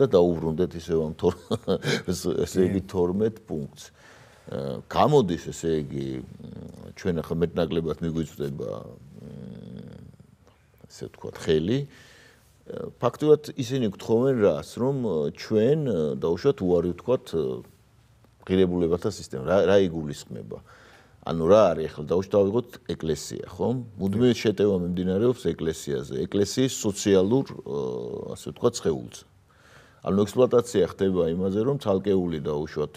და დაუბრუნდეთ ისევ ამ ესე იგი 12 პუნქტს. გამოდის ესე იგი ჩვენ ახლა მეტნაკლებად მიგვიწვდება ესე თქვა ხელი ფაქტურად ისინი გთხოვენ რას რომ ჩვენ დაუშვათ უარი ვთქვათ ღირებულებათა სისტემა რა რა იგულისხმება ანუ რა არის ახლა დაუშვათ ავიღოთ ეკლესია ხომ მუდმივ შეტევა მიმდინარეობს ეკლესიაზე ეკლესიის სოციალურ ასე ვთქვათ შეულწა ანუ ექსპლუატაცია ხდება იმაზე, რომ ცალკეული დაუშვათ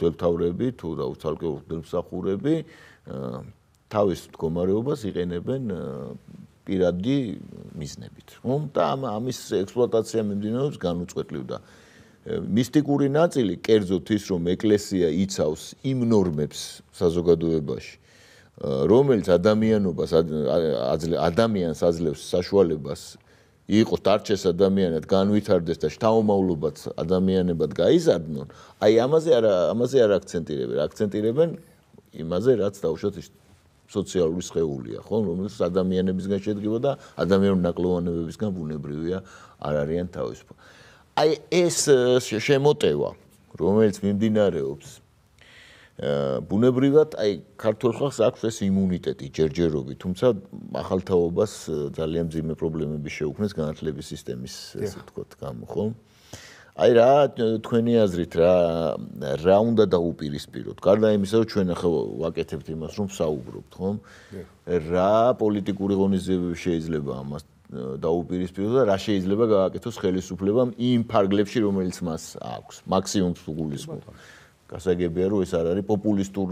დელტავრები თუ რა უცალკეულ დელსახურები თავის მდგომარეობას იყენებენ პირადი მიზნებით. რომ და ამის ექსპლუატაცია მიმდინარეობს განუწყვეტლივ და მისტიკური ნაწილი კერძოდ ის რომ ეკლესია იცავს იმ ნორმებს საზოგადოებაში რომელიც ადამიანობას ადამიანს აძლევს საშუალებას იყოს დარჩეს ადამიანად, განვითარდეს და შთამომავლობაც ადამიანებად გაიზარდნენ. აი ამაზე არა, ამაზე არ აქცენტირებენ, აქცენტირებენ იმაზე, რაც დაუშვათ სოციალური შეეულია, ხო, რომელიც ადამიანებისგან შედგება და ადამიანური ნაკლოვანებებისგან ბუნებრივია არ არიან თავისუფალ. აი ეს შემოტევა, რომელიც მიმდინარეობს ბუნებრივად აი ქართულ ხალხს აქვს ეს იმუნიტეტი ჯერჯერობით, თუმცა ახალთაობას ძალიან ძიმე პრობლემები შეუქმნის განათლების სისტემის, ასე ვთქვათ, გამო, ხო? აი რა თქვენი აზრით რა რა უნდა დაუპირისპიროთ? გარდა იმისა, რომ ჩვენ ახლა ვაკეთებთ იმას, რომ საუბრობთ, ხო? რა პოლიტიკური ღონისძიებები შეიძლება ამას დაუპირისპიროს და რა შეიძლება გააკეთოს ხელისუფლებამ იმ ფარგლებში, რომელიც მას აქვს, მაქსიმუმს უგულისხმობ. გასაგებია რომ ეს არ არის პოპულისტურ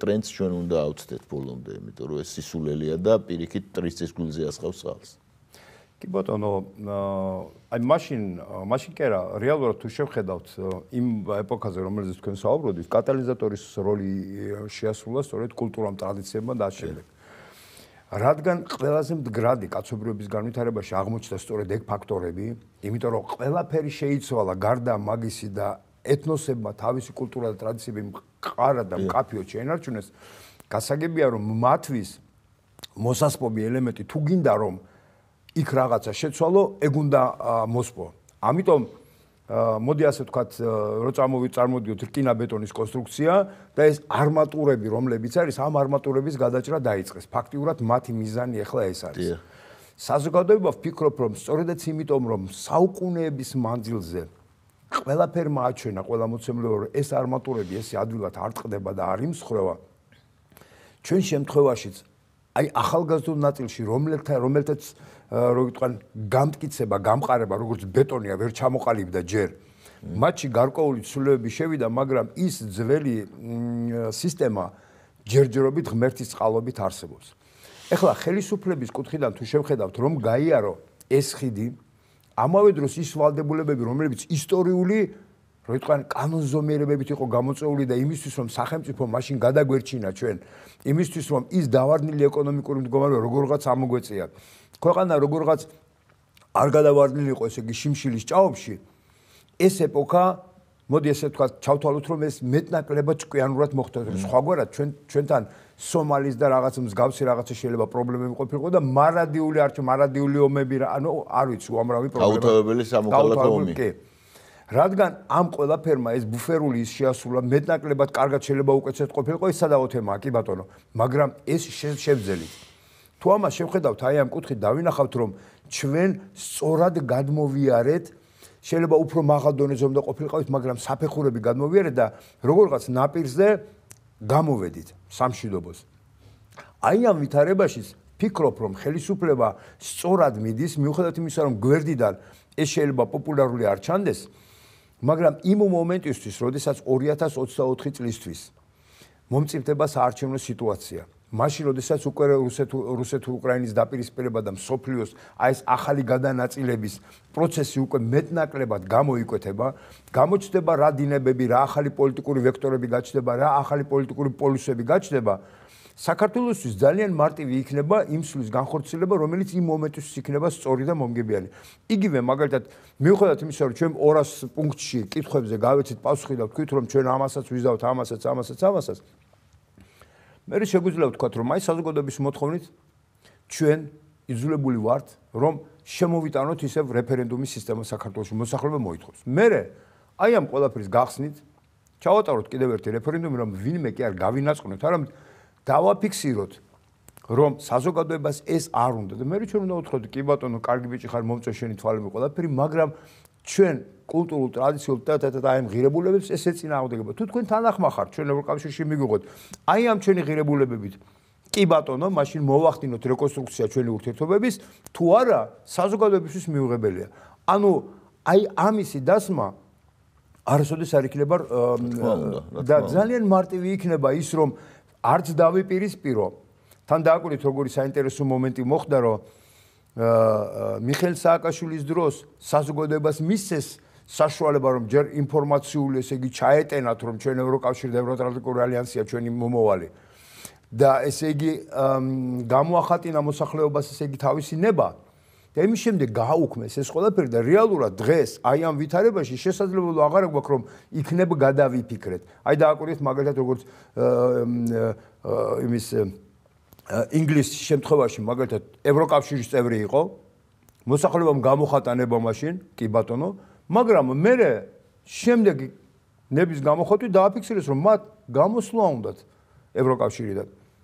ტრენდს ჩვენ უნდა ავწდეთ ბოლომდე, იმიტომ რომ ეს სისულელია და პირიქით ტრის წის გულზე ასხავს ხალხს. კი ბატონო, აი მაშინ მაშინ კი რა, რეალურად თუ შევხედავთ იმ ეპოქაზე, რომელზეც თქვენ საუბრობთ, კატალიზატორის როლი შეასრულა სწორედ კულტურამ, ტრადიციებმა და ამჟამად. რადგან ყველაზე მდგრადი კაცობრიობის განვითარებაში აღმოჩნდა სწორედ ეგ ფაქტორები, იმიტომ რომ ყველაფერი შეიცვალა გარდა მაგისი და ეთნოსებმა თავისი კულტურა და ტრადიციები მყარად და მკაფიოდ შეინარჩუნეს, გასაგებია რომ მათვის მოსასპობი ელემენტი თუ გინდა რომ იქ რაღაცა შეცვალო, ეგ უნდა მოსპო. ამიტომ მოდი ასე ვთქვათ, რომ წარმოვიდეთ, წარმოდიოთ რკინა ბეტონის კონსტრუქცია და ეს არმატურები, რომლებიც არის, ამ არმატურების გადაჭრა დაიწყეს. ფაქტიურად მათი მიზანი ახლა ეს არის. საზოგადოება ვფიქრობ, რომ სწორედაც იმიტომ, რომ საუკუნეების მანძილზე ყველაფერმა აჩვენა ყველა მოცემულობა ეს არმატურები ეს ადვილად არ წდება და არ იმსხრევა ჩვენ შემთხვევაშიც აი ახალგაზრდულ ნაწილში რომელთა რომელთაც როგიტყვან გამტკიცება გამყარება როგორც ბეტონია ვერ ჩამოყალიბდა ჯერ მათში გარკვეული ცვლილებები შევიდა მაგრამ ის ძველი სისტემა ჯერჯერობით ღმერთის წყალობით არსებობს ეხლა ხელისუფლების კუთხიდან თუ შევხედავთ რომ გაიარო ეს ხიდი ამავე დროს ის ვალდებულებები, რომლებიც ისტორიული როიტყან კანონზომიერებებით იყო გამოწეული და იმისთვის რომ სახელმწიფო მაშინ გადაგვერჩინა ჩვენ იმისთვის რომ ის დავარდნილი ეკონომიკური მდგომარეობა როგორღაც ამოგვეწია ქვეყანა როგორღაც არ გადავარდნილიყო ესე იგი შიმშილის ჭაობში ეს ეპოქა მოდი ესე თქვა ჩავთვალოთ რომ ეს მეტნაკლებად ჭკვიანურად მოხდა სხვაგვარად ჩვენ ჩვენთან სომალის და რაღაც მსგავსი რაღაცა შეიძლება პრობლემები ყოფილიყო და მარადიული არჩევ მარადიული ომები ანუ არ ვიცი უამრავი პრობლემა გაუთავებელი სამოქალაქო ომი კი რადგან ამ ყველაფერმა ეს ბუფერული ის შეასრულა მეტნაკლებად კარგად შეიძლება უკეთესად ყოფილიყო ის სადავო თემაა კი ბატონო მაგრამ ეს შევძელი თუ ამას შევხედავთ აი ამ კუთხით დავინახავთ რომ ჩვენ სწორად გადმოვიარეთ შეიძლება უფრო მაღალ დონეზე უნდა ყოფილიყავით, მაგრამ საფეხურები გადმოვიარეთ და როგორღაც ნაპირზე გამოведით სამშვიდობოს. აი ამ ვითარებაშიც ფიქრობ რომ ხელისუფლება სწორად მიდის, მიუხედავად იმისა რომ გვერდიდან ეს შეიძლება პოპულარული არ ჩანდეს, მაგრამ იმ მომენტისთვის, როდესაც 2024 წლისთვის მომწიფდება საარჩევნო სიტუაცია, მაშინ როდესაც უკვე რუსეთ რუსეთურ უკრაინის დაპირისპირება და მსოფლიოს აი ეს ახალი გადანაწილების პროცესი უკვე მეტნაკლებად გამოიკვეთება, გამოჩნდება რა დინებები, რა ახალი პოლიტიკური ვექტორები გაჩნდება, რა ახალი პოლიტიკური პოლუსები გაჩნდება, საქართველოსთვის ძალიან მარტივი იქნება იმ სულის განხორციელება, რომელიც იმ მომენტში იქნება სწორი და მომგებიანი. იგივე მაგალითად, მიუხედავად იმისა, რომ ჩვენ 200 პუნქტში კითხვებზე გავეცით პასუხი და ვთქვით, რომ ჩვენ ამასაც ვიზავთ, ამასაც, ამასაც, ამასაც, ამასაც მე შეგვიძლია ვთქვა რომ აი საზოგადოების მოთხოვნით ჩვენ იძულებული ვართ რომ შემოვიტანოთ ისევ რეფერენდუმის სისტემა საქართველოს მოსახლეობა მოითხოვს მე აი ამ ყველაფრის გახსნით ჩავატაროთ კიდევ ერთი რეფერენდუმი რომ ვინმე კი არ გავინაცვნოთ არა დავაფიქსიროთ რომ საზოგადოებას ეს არ უნდა და მე რომ უნდა ვთქვა კი ბატონო კარგი ბიჭი ხარ მომწე შენი თვალები ყველაფერი მაგრამ ჩვენ კულტურულ ტრადიციულ თათათა აი ამ ღირებულებებს ეს ეწინააღმდეგება. თუ თქვენ თანახმა ხართ ჩვენ ევროკავშირში მიგიღოთ, აი ამ ჩვენი ღირებულებებით კი ბატონო, მაშინ მოვახდინოთ რეკონსტრუქცია ჩვენი ურთიერთობების, თუ არა, საზოგადოებისთვის მიუღებელია. ანუ აი ამისი დასმა არასოდეს არ იქნება და ძალიან მარტივი იქნება ის, რომ არც დავიპირისპირო. თან დააკვირდით როგორი საინტერესო მომენტი მოხდა, რომ მიხელ სააკაშვილის დროს საზოგადოებას მისცეს საშუალება რომ ჯერ ინფორმაციული ესე იგი ჩაეტენათ რომ ჩვენ ევროკავშირი და ევროატლანტიკური ალიანსია ჩვენი მომავალი და ესე იგი გამოახატინა მოსახლეობას ესე იგი თავისი ნება და იმის შემდეგ გააუქმეს ეს ყველაფერი და რეალურად დღეს აი ამ ვითარებაში შესაძლებელი აღარ გვაქვს რომ იქნებ გადავიფიქრეთ აი დააკვირდეთ მაგალითად როგორც იმის ინგლისის შემთხვევაში მაგალითად ევროკავშირის წევრი იყო მოსახლეობამ გამოხატანება მაშინ კი ბატონო მაგრამ მე შემდეგ ნების გამოხოთვით დააფიქსირეს რომ მათ გამოსვლა უნდათ ევროკავშირიდან